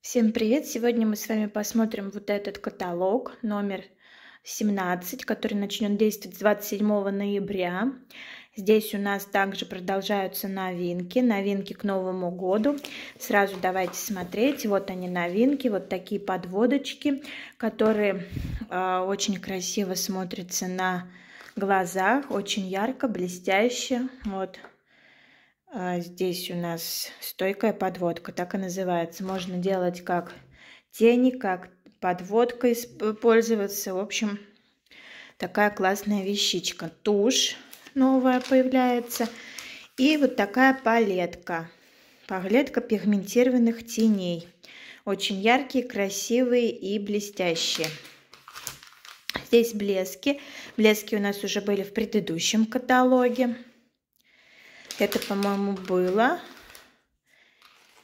Всем привет! Сегодня мы с вами посмотрим вот этот каталог номер 17, который начнет действовать 27 ноября. Здесь у нас также продолжаются новинки, новинки к Новому году. Сразу давайте смотреть, вот они новинки, вот такие подводочки, которые э, очень красиво смотрятся на глазах, очень ярко, блестяще, вот. Вот а, здесь у нас стойкая подводка, так и называется. Можно делать как тени, как подводка э, пользоваться. В общем, такая классная вещичка. Тушь новая появляется. И вот такая палетка. Палетка пигментированных теней. Очень яркие, красивые и блестящие. Здесь блески. Блески у нас уже были в предыдущем каталоге. Это, по-моему, было.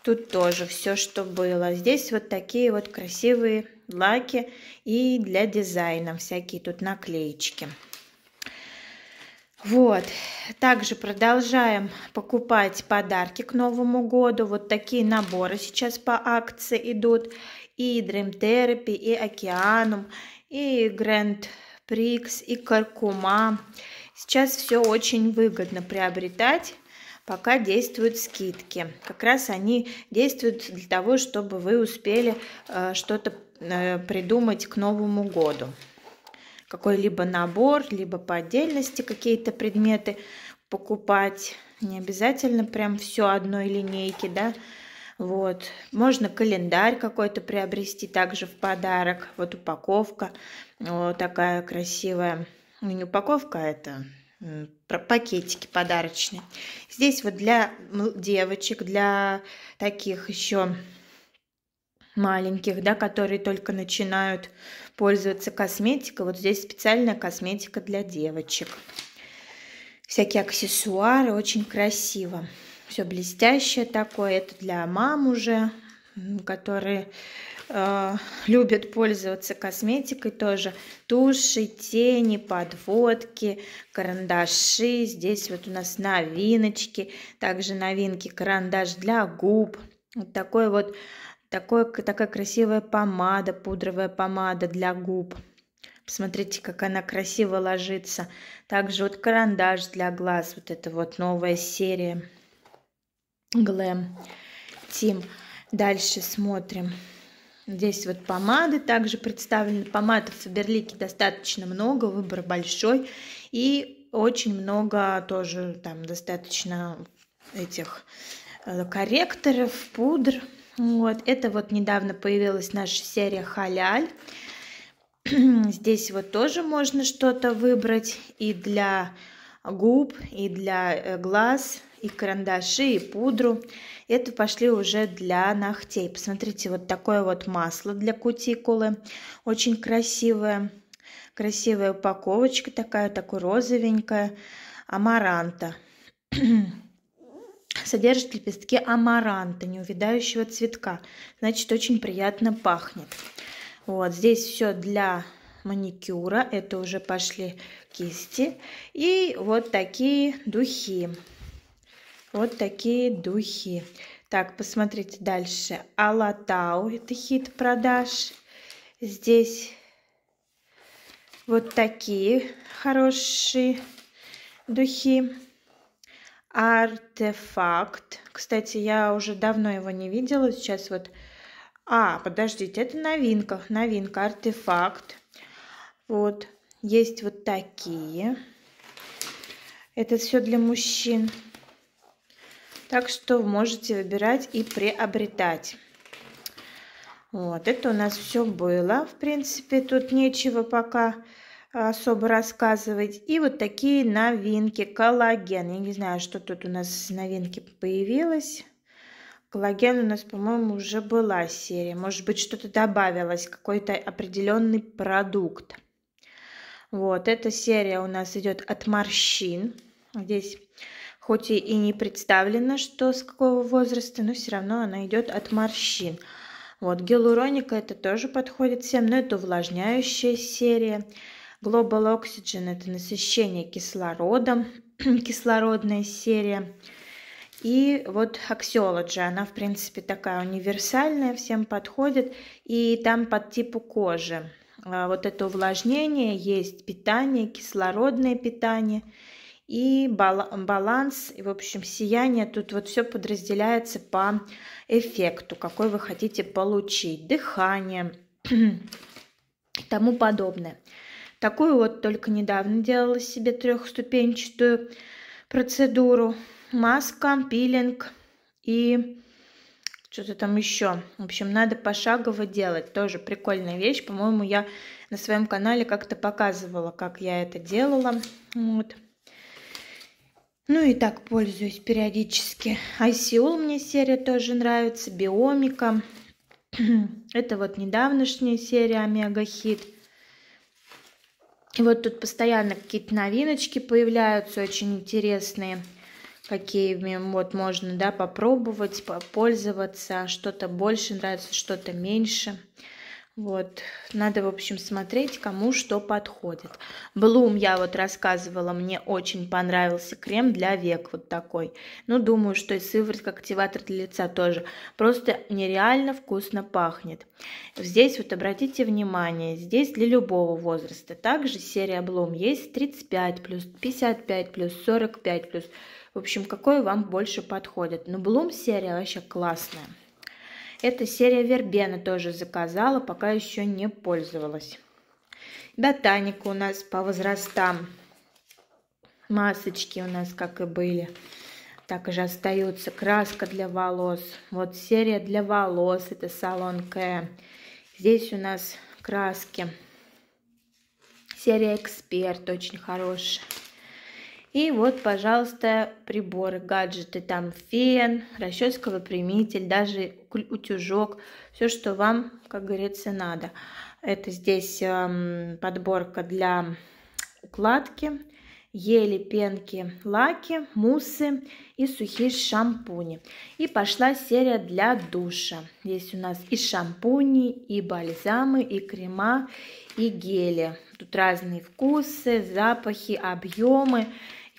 Тут тоже все, что было. Здесь вот такие вот красивые лаки и для дизайна всякие тут наклеечки. Вот. Также продолжаем покупать подарки к Новому году. Вот такие наборы сейчас по акции идут. И Dream Therapy, и Океанум, и Grand Prix, и Каркума. Сейчас все очень выгодно приобретать пока действуют скидки. Как раз они действуют для того, чтобы вы успели э, что-то э, придумать к Новому году. Какой-либо набор, либо по отдельности какие-то предметы покупать. Не обязательно прям все одной линейки, да. Вот. Можно календарь какой-то приобрести также в подарок. Вот упаковка вот такая красивая. Ну, не упаковка, а это Э, пакетики подарочные. Здесь вот для девочек, для таких еще маленьких, да, которые только начинают пользоваться косметикой. Вот здесь специальная косметика для девочек. Всякие аксессуары, очень красиво. Все блестящее такое. Это для мам уже, которые Э, любят пользоваться косметикой тоже. Туши, тени, подводки, карандаши. Здесь вот у нас новиночки. Также новинки карандаш для губ. Вот такой вот такой, такая красивая помада, пудровая помада для губ. Посмотрите, как она красиво ложится. Также вот карандаш для глаз, вот это вот новая серия Глэм Тим. Дальше смотрим. Здесь вот помады также представлены. Помад в Фаберлике достаточно много, выбор большой. И очень много тоже там достаточно этих э, корректоров, пудр. Вот. Это вот недавно появилась наша серия «Халяль». Здесь вот тоже можно что-то выбрать и для губ, и для э, глаз, и карандаши, и пудру. Это пошли уже для ногтей. Посмотрите, вот такое вот масло для кутикулы. Очень красивая, Красивая упаковочка такая, такой розовенькая. Амаранта. Содержит лепестки амаранта, неувядающего цветка. Значит, очень приятно пахнет. Вот здесь все для маникюра. Это уже пошли кисти. И вот такие духи. Вот такие духи. Так, посмотрите дальше. Алатау, это хит продаж. Здесь вот такие хорошие духи. Артефакт. Кстати, я уже давно его не видела. Сейчас вот... А, подождите, это новинка. Новинка, артефакт. Вот. Есть вот такие. Это все для мужчин. Так что можете выбирать и приобретать. Вот, это у нас все было. В принципе, тут нечего пока а, особо рассказывать. И вот такие новинки. Коллаген. Я не знаю, что тут у нас новинки появилось. Коллаген у нас, по-моему, уже была серия. Может быть, что-то добавилось, какой-то определенный продукт. Вот, эта серия у нас идет от морщин. Здесь хоть и не представлено, что с какого возраста, но все равно она идет от морщин. Вот гиалуроника это тоже подходит всем, но это увлажняющая серия. Global Oxygen это насыщение кислородом, кислородная серия. И вот Axiology, она в принципе такая универсальная, всем подходит, и там под типу кожи. А, вот это увлажнение, есть питание, кислородное питание – и баланс, и, в общем, сияние. Тут вот все подразделяется по эффекту, какой вы хотите получить, дыхание и тому подобное. Такую вот только недавно делала себе трехступенчатую процедуру. Маска, пилинг и что-то там еще. В общем, надо пошагово делать. Тоже прикольная вещь. По-моему, я на своем канале как-то показывала, как я это делала. Вот. Ну и так пользуюсь периодически. ICO мне серия тоже нравится, биомика. Это вот недавнешняя серия Омега Хит. И вот тут постоянно какие-то новиночки появляются, очень интересные, какими вот можно да, попробовать, попользоваться. Что-то больше нравится, что-то меньше. Вот, надо, в общем, смотреть, кому что подходит. Блум, я вот рассказывала, мне очень понравился крем для век вот такой. Ну, думаю, что и сыворотка активатор для лица тоже. Просто нереально вкусно пахнет. Здесь вот обратите внимание, здесь для любого возраста. Также серия Блум есть 35+, плюс 55+, плюс 45+. плюс. В общем, какой вам больше подходит. Но Блум серия вообще классная. Эта серия вербена тоже заказала, пока еще не пользовалась. Ботаника у нас по возрастам. Масочки у нас как и были, так же остаются. Краска для волос. Вот серия для волос, это салон К. Здесь у нас краски. Серия Эксперт очень хорошая. И вот, пожалуйста, приборы, гаджеты, там фен, расческа, выпрямитель, даже утюжок, все, что вам, как говорится, надо. Это здесь э, подборка для укладки, ели, пенки, лаки, мусы и сухие шампуни. И пошла серия для душа. Здесь у нас и шампуни, и бальзамы, и крема, и гели. Тут разные вкусы, запахи, объемы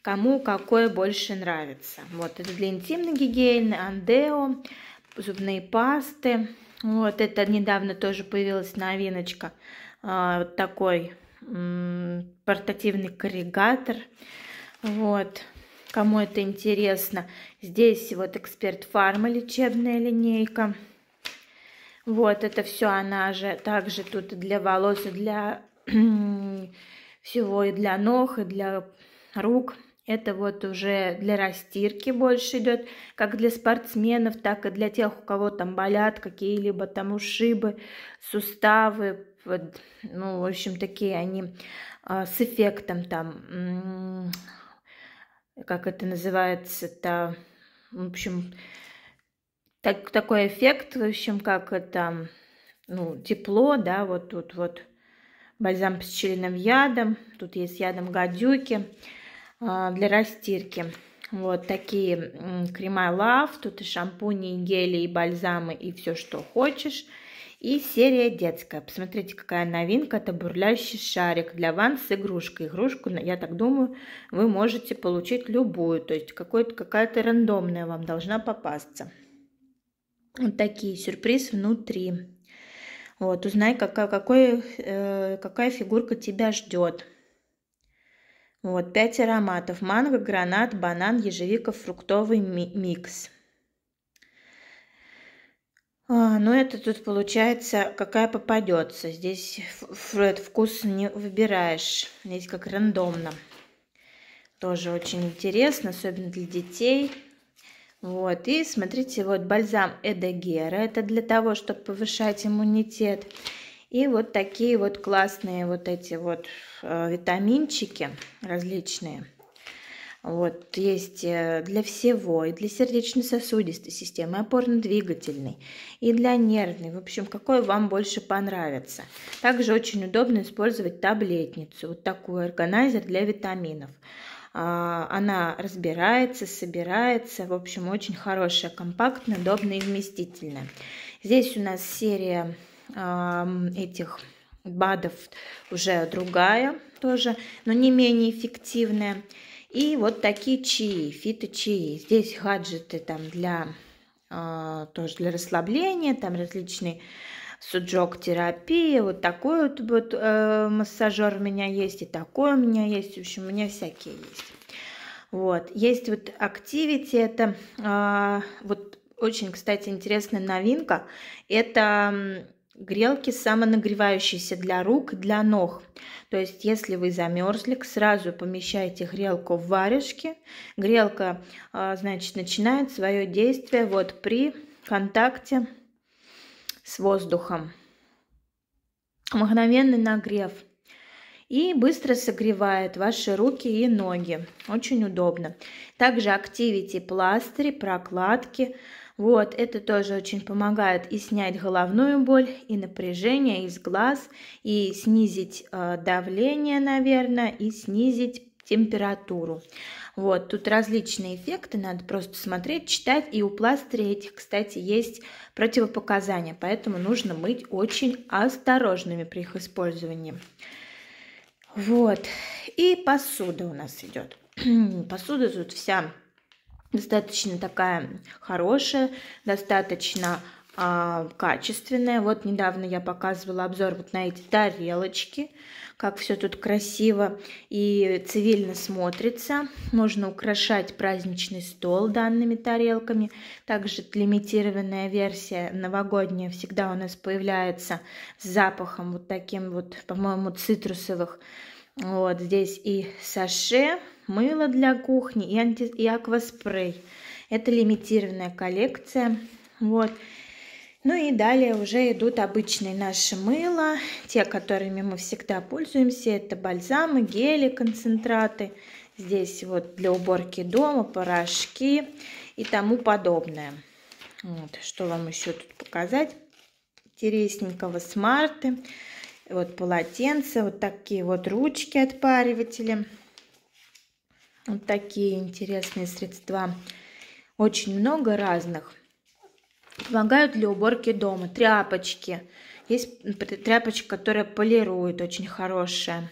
кому какое больше нравится. Вот это для интимной гигиены, Андео, зубные пасты. Вот это недавно тоже появилась новиночка. А, вот такой портативный корригатор. Вот, кому это интересно. Здесь вот эксперт фарма лечебная линейка. Вот это все она же также тут и для волос, и для всего, и для ног, и для рук. Это вот уже для растирки больше идет, как для спортсменов, так и для тех, у кого там болят какие-либо там ушибы, суставы. Вот, ну, в общем, такие они а, с эффектом там, как это называется-то, в общем, так, такой эффект, в общем, как это, ну, тепло, да, вот тут вот бальзам с пчелиным ядом, тут есть ядом гадюки, а, для растирки. Вот такие крема Love, тут и шампуни, и гели, и бальзамы, и все, что хочешь. И серия детская. Посмотрите, какая новинка. Это бурлящий шарик для ван с игрушкой. Игрушку, я так думаю, вы можете получить любую. То есть какой-то какая-то рандомная вам должна попасться. Вот такие сюрприз внутри. Вот, узнай, какая, какой, э, какая фигурка тебя ждет. Вот, пять ароматов. Манго, гранат, банан, ежевика, фруктовый ми микс. А, ну, это тут получается, какая попадется. Здесь этот вкус не выбираешь. Здесь как рандомно. Тоже очень интересно, особенно для детей. Вот, и смотрите, вот бальзам Эдегера. Это для того, чтобы повышать иммунитет. И вот такие вот классные вот эти вот э, витаминчики различные. Вот, есть э, для всего, и для сердечно-сосудистой системы, опорно-двигательной, и для нервной. В общем, какой вам больше понравится. Также очень удобно использовать таблетницу, вот такой органайзер для витаминов. А, она разбирается, собирается, в общем, очень хорошая, компактная, удобная и вместительная. Здесь у нас серия этих БАДов уже другая тоже, но не менее эффективная. И вот такие чаи, фито Здесь гаджеты там для, а, тоже для расслабления, там различные суджок терапия, вот такой вот, вот э, массажер у меня есть, и такой у меня есть, в общем, у меня всякие есть. Вот, есть вот Activity, это э, вот очень, кстати, интересная новинка, это грелки самонагревающиеся для рук, для ног. То есть, если вы замерзли, сразу помещаете грелку в варежки. Грелка, а, значит, начинает свое действие вот при контакте с воздухом. Мгновенный нагрев. И быстро согревает ваши руки и ноги. Очень удобно. Также активите пластыри, прокладки, прокладки вот, это тоже очень помогает и снять головную боль, и напряжение из глаз, и снизить э, давление, наверное, и снизить температуру. Вот, тут различные эффекты, надо просто смотреть, читать. И у пластырей этих, кстати, есть противопоказания, поэтому нужно быть очень осторожными при их использовании. Вот, и посуда у нас идет. посуда тут вся достаточно такая хорошая, достаточно э, качественная. Вот недавно я показывала обзор вот на эти тарелочки, как все тут красиво и цивильно смотрится. Можно украшать праздничный стол данными тарелками. Также лимитированная версия новогодняя всегда у нас появляется с запахом вот таким вот, по-моему, цитрусовых. Вот здесь и саше мыло для кухни и, анти... и акваспрей. Это лимитированная коллекция. Вот. Ну и далее уже идут обычные наши мыла, те, которыми мы всегда пользуемся. Это бальзамы, гели, концентраты. Здесь вот для уборки дома, порошки и тому подобное. Вот, что вам еще тут показать? Интересненького смарты. Вот полотенца, вот такие вот ручки отпариватели. Вот такие интересные средства. Очень много разных. Помогают для уборки дома. Тряпочки. Есть тряпочка, которая полирует, очень хорошая.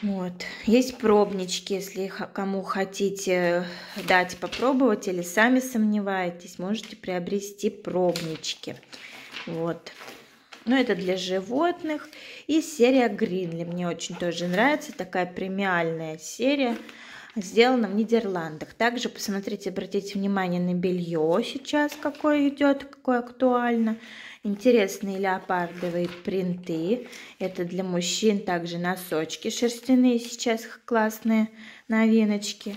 Вот. Есть пробнички, если кому хотите э, дать попробовать или сами сомневаетесь, можете приобрести пробнички. Вот но ну, это для животных. И серия Гринли, мне очень тоже нравится, такая премиальная серия, сделана в Нидерландах. Также посмотрите, обратите внимание на белье сейчас, какое идет, какое актуально. Интересные леопардовые принты, это для мужчин, также носочки шерстяные сейчас классные новиночки.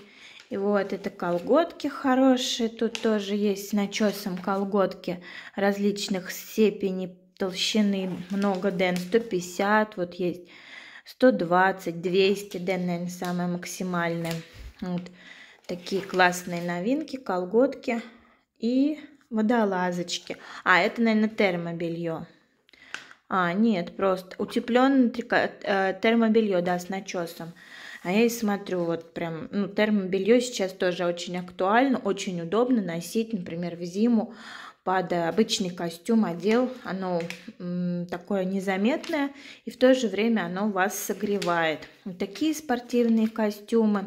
И вот это колготки хорошие. Тут тоже есть с начесом колготки различных степеней толщины много ден, 150 вот есть, 120, 200 ден, наверное, самые максимальные. Вот такие классные новинки, колготки и водолазочки. А, это, наверное, термобелье. А, нет, просто утепленное э, термобелье, да, с начесом. А я и смотрю, вот прям, ну, термобелье сейчас тоже очень актуально, очень удобно носить, например, в зиму под обычный костюм одел. Оно такое незаметное и в то же время оно вас согревает. Вот такие спортивные костюмы.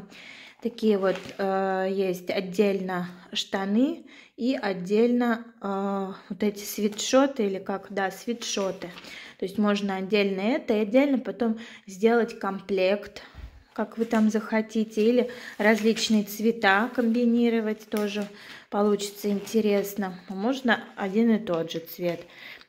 Такие вот э, есть отдельно штаны и отдельно э, вот эти свитшоты или как, да, свитшоты. То есть можно отдельно это и отдельно потом сделать комплект, как вы там захотите, или различные цвета комбинировать тоже получится интересно. Можно один и тот же цвет.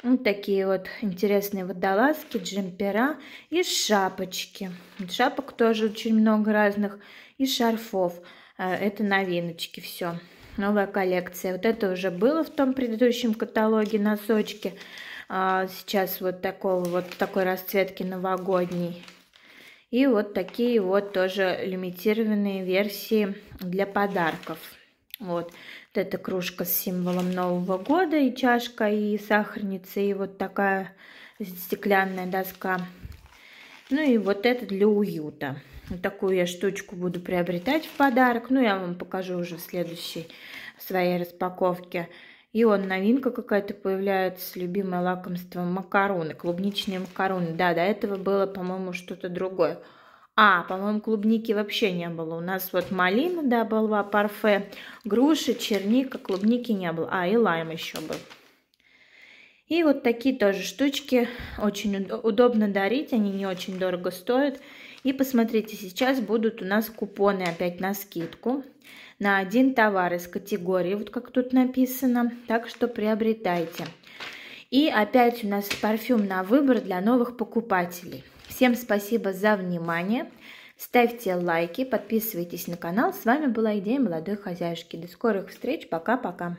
Вот такие вот интересные водолазки, джемпера и шапочки. Шапок тоже очень много разных. И шарфов. Э, это новиночки все. Новая коллекция. Вот это уже было в том предыдущем каталоге носочки. А, сейчас вот такого вот такой расцветки новогодней. И вот такие вот тоже лимитированные версии для подарков. Вот. вот эта кружка с символом Нового года и чашка, и сахарница, и вот такая стеклянная доска. Ну и вот это для уюта. Вот такую я штучку буду приобретать в подарок. Ну, я вам покажу уже в следующей своей распаковке. И он новинка какая-то появляется, любимое лакомство макароны, клубничные макароны. Да, до этого было, по-моему, что-то другое. А, по-моему, клубники вообще не было. У нас вот малина, да, была, парфе, груши, черника, клубники не было. А, и лайм еще был. И вот такие тоже штучки. Очень удобно дарить, они не очень дорого стоят. И посмотрите, сейчас будут у нас купоны опять на скидку на один товар из категории, вот как тут написано. Так что приобретайте. И опять у нас парфюм на выбор для новых покупателей. Всем спасибо за внимание. Ставьте лайки, подписывайтесь на канал. С вами была Идея молодой хозяюшки. До скорых встреч. Пока-пока.